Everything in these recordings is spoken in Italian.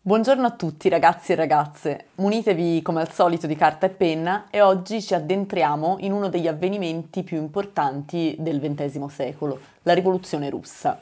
Buongiorno a tutti ragazzi e ragazze, munitevi come al solito di carta e penna e oggi ci addentriamo in uno degli avvenimenti più importanti del XX secolo, la rivoluzione russa.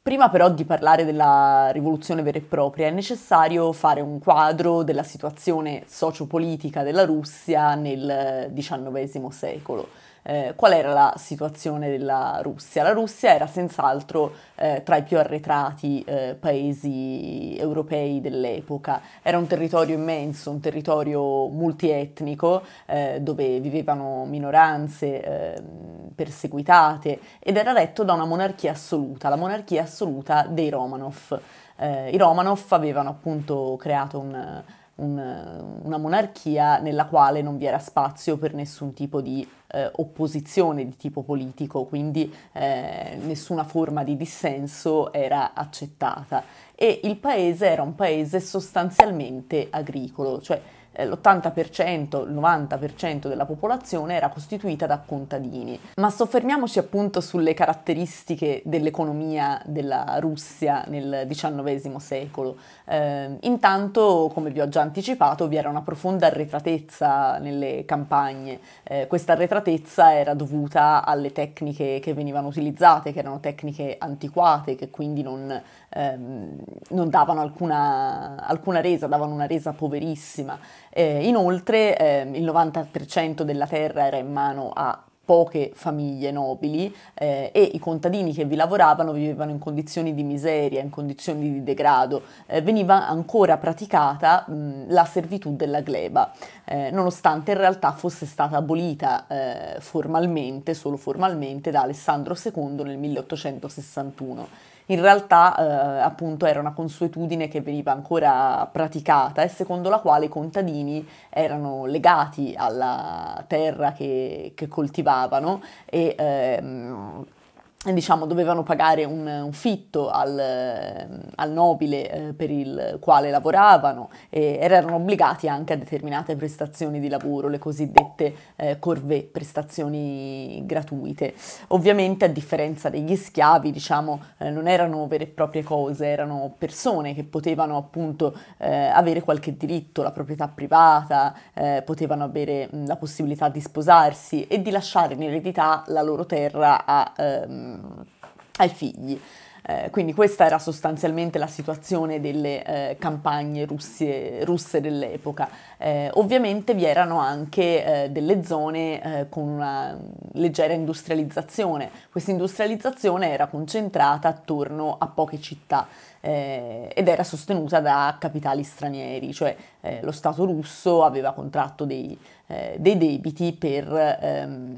Prima però di parlare della rivoluzione vera e propria è necessario fare un quadro della situazione sociopolitica della Russia nel XIX secolo eh, qual era la situazione della Russia? La Russia era senz'altro eh, tra i più arretrati eh, paesi europei dell'epoca, era un territorio immenso, un territorio multietnico eh, dove vivevano minoranze ehm, perseguitate ed era retto da una monarchia assoluta, la monarchia assoluta dei Romanov. Eh, I Romanov avevano appunto creato un un, una monarchia nella quale non vi era spazio per nessun tipo di eh, opposizione di tipo politico, quindi eh, nessuna forma di dissenso era accettata e il paese era un paese sostanzialmente agricolo, cioè eh, l'80%, il 90% della popolazione era costituita da contadini. Ma soffermiamoci appunto sulle caratteristiche dell'economia della Russia nel XIX secolo. Eh, intanto, come vi ho già anticipato, vi era una profonda arretratezza nelle campagne. Eh, questa arretratezza era dovuta alle tecniche che venivano utilizzate, che erano tecniche antiquate, che quindi non, ehm, non davano alcuna, alcuna resa, davano una resa poverissima. Eh, inoltre eh, il 90% della terra era in mano a poche famiglie nobili eh, e i contadini che vi lavoravano vivevano in condizioni di miseria, in condizioni di degrado, eh, veniva ancora praticata mh, la servitù della gleba, eh, nonostante in realtà fosse stata abolita eh, formalmente, solo formalmente, da Alessandro II nel 1861 in realtà eh, appunto era una consuetudine che veniva ancora praticata e secondo la quale i contadini erano legati alla terra che, che coltivavano e ehm, diciamo, dovevano pagare un, un fitto al, al nobile eh, per il quale lavoravano e erano obbligati anche a determinate prestazioni di lavoro, le cosiddette eh, corvée, prestazioni gratuite. Ovviamente a differenza degli schiavi, diciamo, eh, non erano vere e proprie cose, erano persone che potevano appunto eh, avere qualche diritto, la proprietà privata, eh, potevano avere la possibilità di sposarsi e di lasciare in eredità la loro terra a ehm, eh, ai figli. Eh, quindi questa era sostanzialmente la situazione delle eh, campagne russie, russe dell'epoca. Eh, ovviamente vi erano anche eh, delle zone eh, con una leggera industrializzazione. Questa industrializzazione era concentrata attorno a poche città eh, ed era sostenuta da capitali stranieri, cioè eh, lo Stato russo aveva contratto dei, eh, dei debiti per ehm,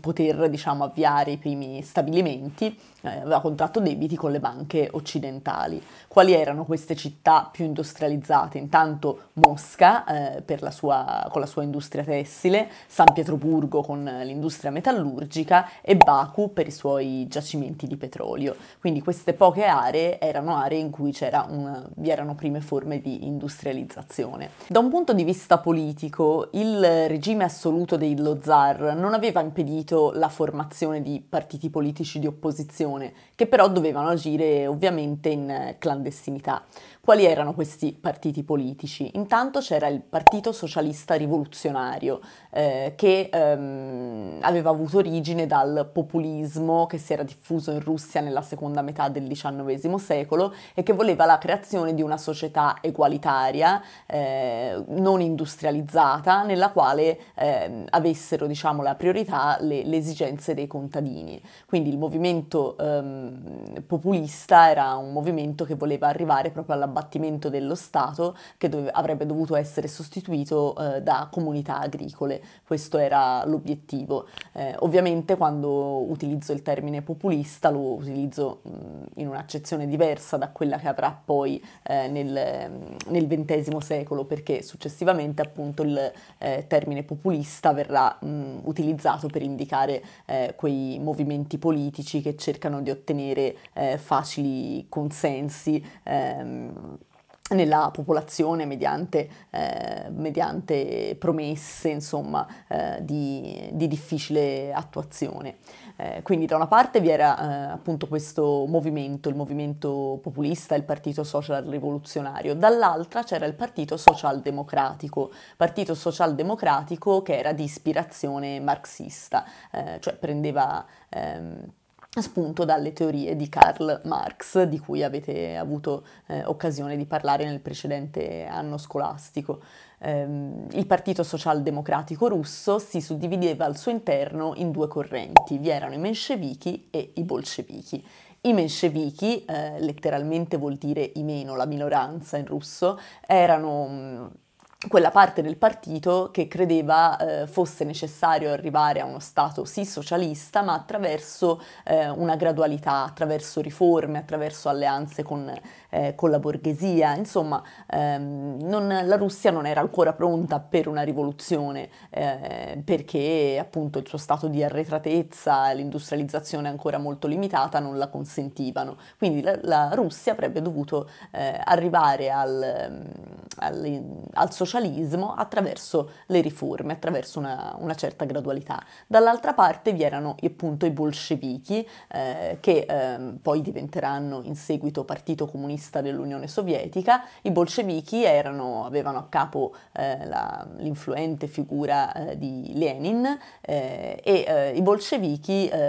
poter diciamo, avviare i primi stabilimenti, eh, aveva contratto debiti con le banche occidentali. Quali erano queste città più industrializzate? Intanto Mosca eh, la sua, con la sua industria tessile, San Pietroburgo con l'industria metallurgica e Baku per i suoi giacimenti di petrolio. Quindi queste poche aree erano aree in cui un, vi erano prime forme di industrializzazione. Da un punto di vista politico, il regime assoluto dello zar non aveva impedito la formazione di partiti politici di opposizione, che però dovevano agire ovviamente in clandestinità. Quali erano questi partiti politici? Intanto c'era il Partito Socialista Rivoluzionario eh, che ehm, aveva avuto origine dal populismo che si era diffuso in Russia nella seconda metà del XIX secolo e che voleva la creazione di una società egualitaria, eh, non industrializzata, nella quale ehm, avessero diciamo, la priorità le, le, esigenze dei contadini. Quindi il movimento ehm, populista era un movimento che voleva arrivare proprio alla base abbattimento dello Stato che dove, avrebbe dovuto essere sostituito eh, da comunità agricole. Questo era l'obiettivo. Eh, ovviamente quando utilizzo il termine populista lo utilizzo mh, mm, in un'accezione diversa da quella che avrà poi eh, nel, mm, nel XX secolo perché successivamente appunto il eh, termine populista verrà mh, mm, utilizzato per indicare eh, quei movimenti politici che cercano di ottenere eh, facili consensi ehm, nella popolazione mediante, eh, mediante promesse insomma, eh, di, di, difficile attuazione. Eh, quindi da una parte vi era eh, appunto questo movimento, il movimento populista, il partito social rivoluzionario, dall'altra c'era il partito socialdemocratico, partito socialdemocratico che era di ispirazione marxista, eh, cioè prendeva... Ehm, spunto dalle teorie di Karl Marx di cui avete avuto eh, occasione di parlare nel precedente anno scolastico. Ehm, il Partito Socialdemocratico russo si suddivideva al suo interno in due correnti, vi erano i menscevichi e i bolscevichi. I menscevichi, eh, letteralmente vuol dire i meno, la minoranza in russo, erano mm, quella parte del partito che credeva eh, fosse necessario arrivare a uno Stato sì socialista, ma attraverso eh, una gradualità, attraverso riforme, attraverso alleanze con, eh, con la borghesia. Insomma, ehm, non, la Russia non era ancora pronta per una rivoluzione, eh, perché appunto il suo stato di arretratezza, e l'industrializzazione ancora molto limitata non la consentivano. Quindi la, la Russia avrebbe dovuto eh, arrivare al, ehm, al, al socialismo socialismo attraverso le riforme, attraverso una, una certa gradualità. Dall'altra parte vi erano appunto i bolscevichi eh, che eh, poi diventeranno in seguito partito comunista dell'Unione Sovietica. I bolscevichi erano, avevano a capo eh, la, l'influente figura eh, di Lenin eh, e eh, i bolscevichi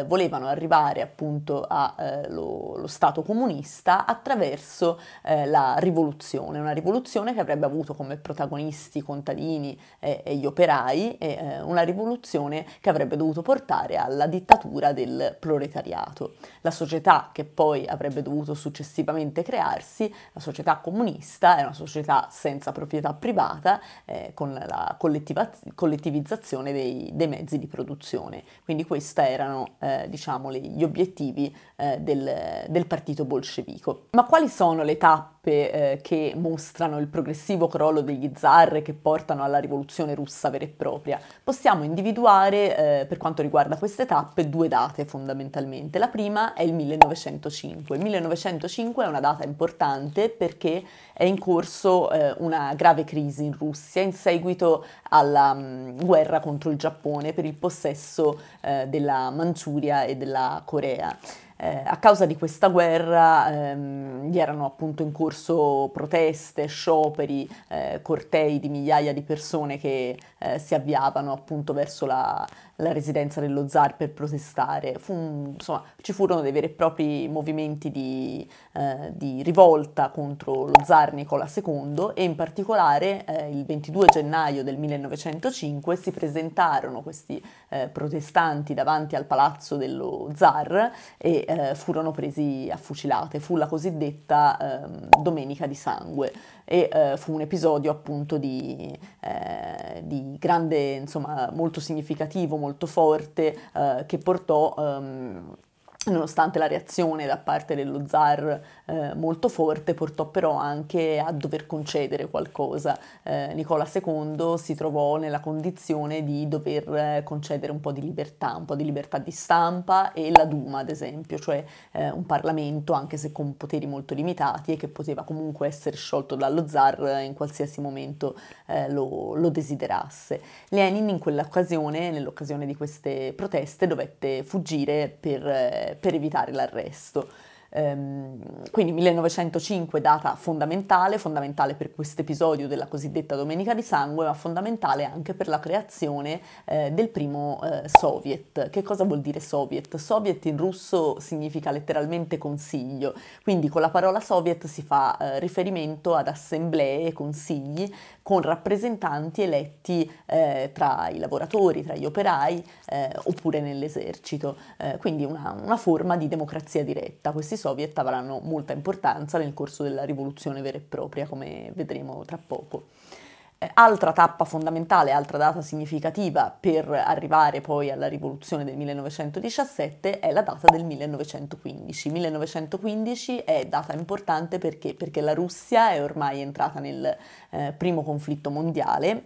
volevano arrivare appunto allo Stato comunista attraverso la rivoluzione, una rivoluzione che avrebbe avuto come protagonista urbanisti, contadini e, e gli operai, e, eh, una rivoluzione che avrebbe dovuto portare alla dittatura del proletariato. La società che poi avrebbe dovuto successivamente crearsi, la società comunista, è una società senza proprietà privata, eh, con la collettivizzazione dei, dei, mezzi di produzione. Quindi questi erano eh, diciamo, gli obiettivi eh, del, del partito bolscevico. Ma quali sono le tappe? mappe eh, che mostrano il progressivo crollo degli zar che portano alla rivoluzione russa vera e propria, possiamo individuare eh, per quanto riguarda queste tappe due date fondamentalmente. La prima è il 1905. Il 1905 è una data importante perché è in corso eh, una grave crisi in Russia in seguito alla mh, mm, guerra contro il Giappone per il possesso eh, della Manciuria e della Corea. Eh, a causa di questa guerra ehm, vi erano appunto in corso proteste, scioperi, eh, cortei di migliaia di persone che eh, si avviavano appunto verso la, la, residenza dello zar per protestare. Fu, insomma, ci furono dei veri e propri movimenti di, eh, di rivolta contro lo zar Nicola II e in particolare eh, il 22 gennaio del 1905 si presentarono questi eh, protestanti davanti al palazzo dello zar e eh, furono presi a fucilate. Fu la cosiddetta ehm, Domenica di Sangue e eh, fu un episodio appunto di, eh, di, grande, insomma, molto significativo, molto forte, eh, che portò... Ehm, nonostante la reazione da parte dello zar eh, molto forte, portò però anche a dover concedere qualcosa. Eh, Nicola II si trovò nella condizione di dover eh, concedere un po' di libertà, un po' di libertà di stampa e la Duma, ad esempio, cioè eh, un Parlamento, anche se con poteri molto limitati e che poteva comunque essere sciolto dallo zar eh, in qualsiasi momento eh, lo, lo desiderasse. Lenin in quell'occasione, nell'occasione di queste proteste, dovette fuggire per per evitare l'arresto. Ehm, quindi 1905 data fondamentale, fondamentale per questo episodio della cosiddetta Domenica di Sangue, ma fondamentale anche per la creazione eh, del primo eh, Soviet. Che cosa vuol dire Soviet? Soviet in russo significa letteralmente consiglio, quindi con la parola Soviet si fa eh, riferimento ad assemblee, consigli con rappresentanti eletti eh, tra i lavoratori, tra gli operai eh, oppure nell'esercito, eh, quindi una, una, forma di democrazia diretta. Questi soviet avranno molta importanza nel corso della rivoluzione vera e propria, come vedremo tra poco. Eh, altra tappa fondamentale, altra data significativa per arrivare poi alla rivoluzione del 1917 è la data del 1915. 1915 è data importante perché? perché la Russia è ormai entrata nel eh, primo conflitto mondiale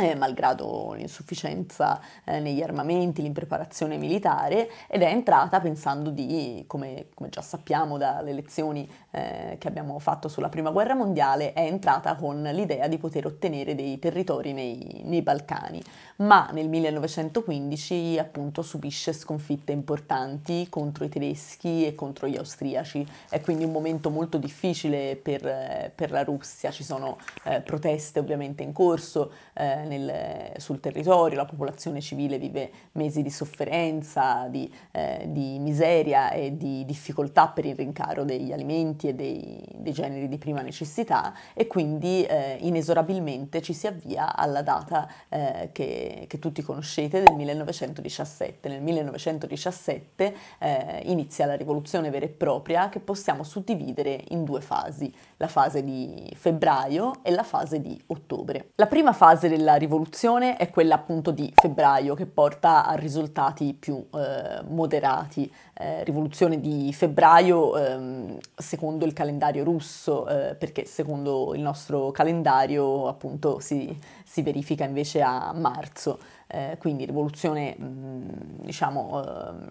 eh, malgrado l'insufficienza eh, negli armamenti, l'impreparazione militare, ed è entrata pensando di, come, come già sappiamo dalle lezioni eh, che abbiamo fatto sulla Prima Guerra Mondiale, è entrata con l'idea di poter ottenere dei territori nei, nei Balcani, ma nel 1915 appunto subisce sconfitte importanti contro i tedeschi e contro gli austriaci, è quindi un momento molto difficile per, eh, per la Russia, ci sono eh, proteste ovviamente in corso, eh, nel, sul territorio, la popolazione civile vive mesi di sofferenza, di, eh, di miseria e di difficoltà per il rincaro degli alimenti e dei, dei generi di prima necessità e quindi eh, inesorabilmente ci si avvia alla data eh, che, che, tutti conoscete del 1917. Nel 1917 eh, inizia la rivoluzione vera e propria che possiamo suddividere in due fasi, la fase di febbraio e la fase di ottobre. La prima fase della della rivoluzione è quella appunto di febbraio che porta a risultati più eh, moderati. Eh, rivoluzione di febbraio ehm, secondo il calendario russo, eh, perché secondo il nostro calendario appunto si, si verifica invece a marzo, eh, quindi rivoluzione mh, mm, diciamo ehm,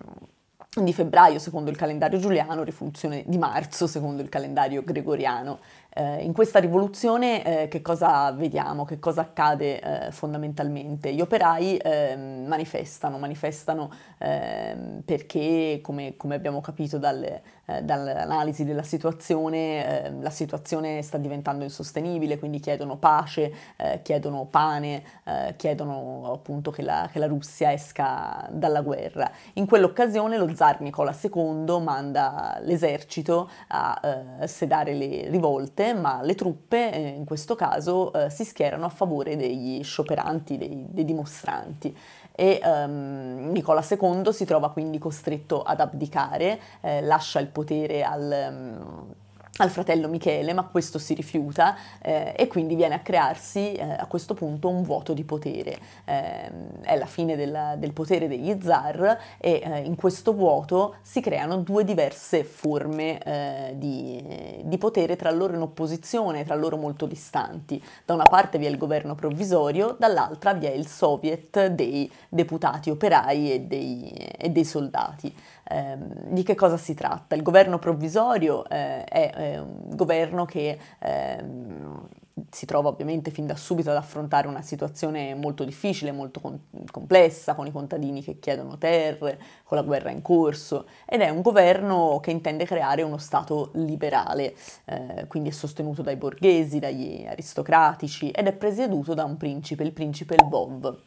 di febbraio secondo il calendario giuliano, rifunzione di marzo secondo il calendario gregoriano. Eh, in questa rivoluzione eh, che cosa vediamo, che cosa accade eh, fondamentalmente? Gli operai ehm, manifestano, manifestano ehm, perché, come, come, abbiamo capito dalle, eh, dall'analisi della situazione eh, la situazione sta diventando insostenibile, quindi chiedono pace, eh, chiedono pane, eh, chiedono appunto che la, che la, Russia esca dalla guerra. In quell'occasione lo zar Nicola II manda l'esercito a eh, sedare le rivolte, ma le truppe in questo caso si schierano a favore degli scioperanti, dei, dei dimostranti e um, Nicola II si trova quindi costretto ad abdicare, eh, lascia il potere al... Um, al fratello Michele, ma questo si rifiuta eh, e quindi viene a crearsi eh, a questo punto un vuoto di potere. Eh, è la fine della, del potere degli zar e eh, in questo vuoto si creano due diverse forme eh, di, di, potere tra loro in opposizione, tra loro molto distanti. Da una parte vi è il governo provvisorio, dall'altra vi è il soviet dei deputati operai e dei, e dei soldati eh, di che cosa si tratta. Il governo provvisorio eh, è, è, un governo che ehm, si trova ovviamente fin da subito ad affrontare una situazione molto difficile, molto con- complessa, con i contadini che chiedono terre, con la guerra in corso, ed è un governo che intende creare uno Stato liberale, eh, quindi è sostenuto dai borghesi, dagli aristocratici ed è presieduto da un principe, il principe Lvov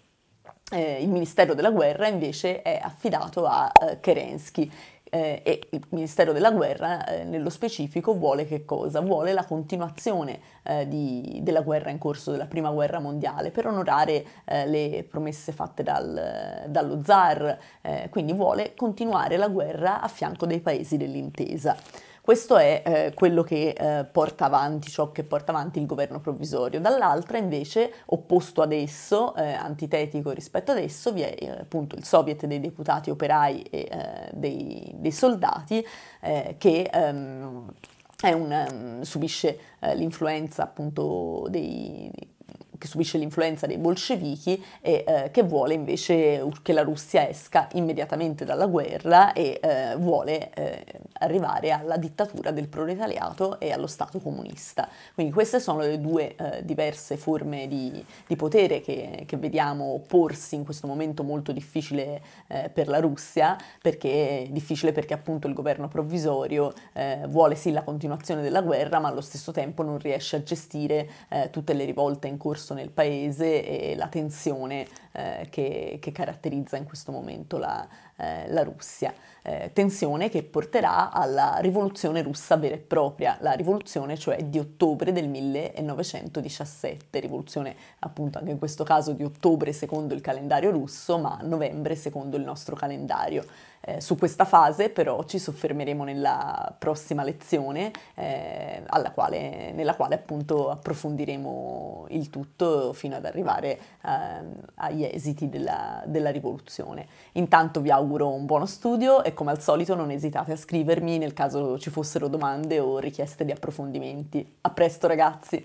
eh, il Ministero della Guerra invece è affidato a eh, Kerensky. Eh, e il Ministero della Guerra eh, nello specifico vuole che cosa? Vuole la continuazione eh, di, della guerra in corso della Prima Guerra Mondiale per onorare eh, le promesse fatte dal, dallo zar, eh, quindi vuole continuare la guerra a fianco dei paesi dell'intesa. Questo è eh, quello che eh, porta avanti, ciò che porta avanti il governo provvisorio. Dall'altra invece, opposto ad esso, eh, antitetico rispetto ad esso, vi è eh, appunto il soviet dei deputati operai e eh, dei, dei, soldati eh, che... Ehm, un, ehm, subisce l'influenza appunto dei, che subisce l'influenza dei bolscevichi e eh, che vuole invece che la Russia esca immediatamente dalla guerra e eh, vuole eh, arrivare alla dittatura del proletariato e allo Stato comunista. Quindi queste sono le due eh, diverse forme di, di potere che, che, vediamo opporsi in questo momento molto difficile eh, per la Russia, perché è difficile perché appunto il governo provvisorio eh, vuole sì la continuazione della guerra, ma allo stesso tempo non riesce a gestire tutte le rivolte in corso adesso nel paese e la tensione eh, che, che, caratterizza in questo momento la, eh, la Russia, eh, tensione che porterà alla rivoluzione russa vera e propria, la rivoluzione cioè di ottobre del 1917, rivoluzione appunto anche in questo caso di ottobre secondo il calendario russo, ma novembre secondo il nostro calendario. Eh, su questa fase però ci soffermeremo nella prossima lezione eh, quale, nella quale appunto approfondiremo il tutto fino ad arrivare ehm, agli esiti della, della rivoluzione. Intanto vi auguro auguro un buono studio e come al solito non esitate a scrivermi nel caso ci fossero domande o richieste di approfondimenti. A presto ragazzi!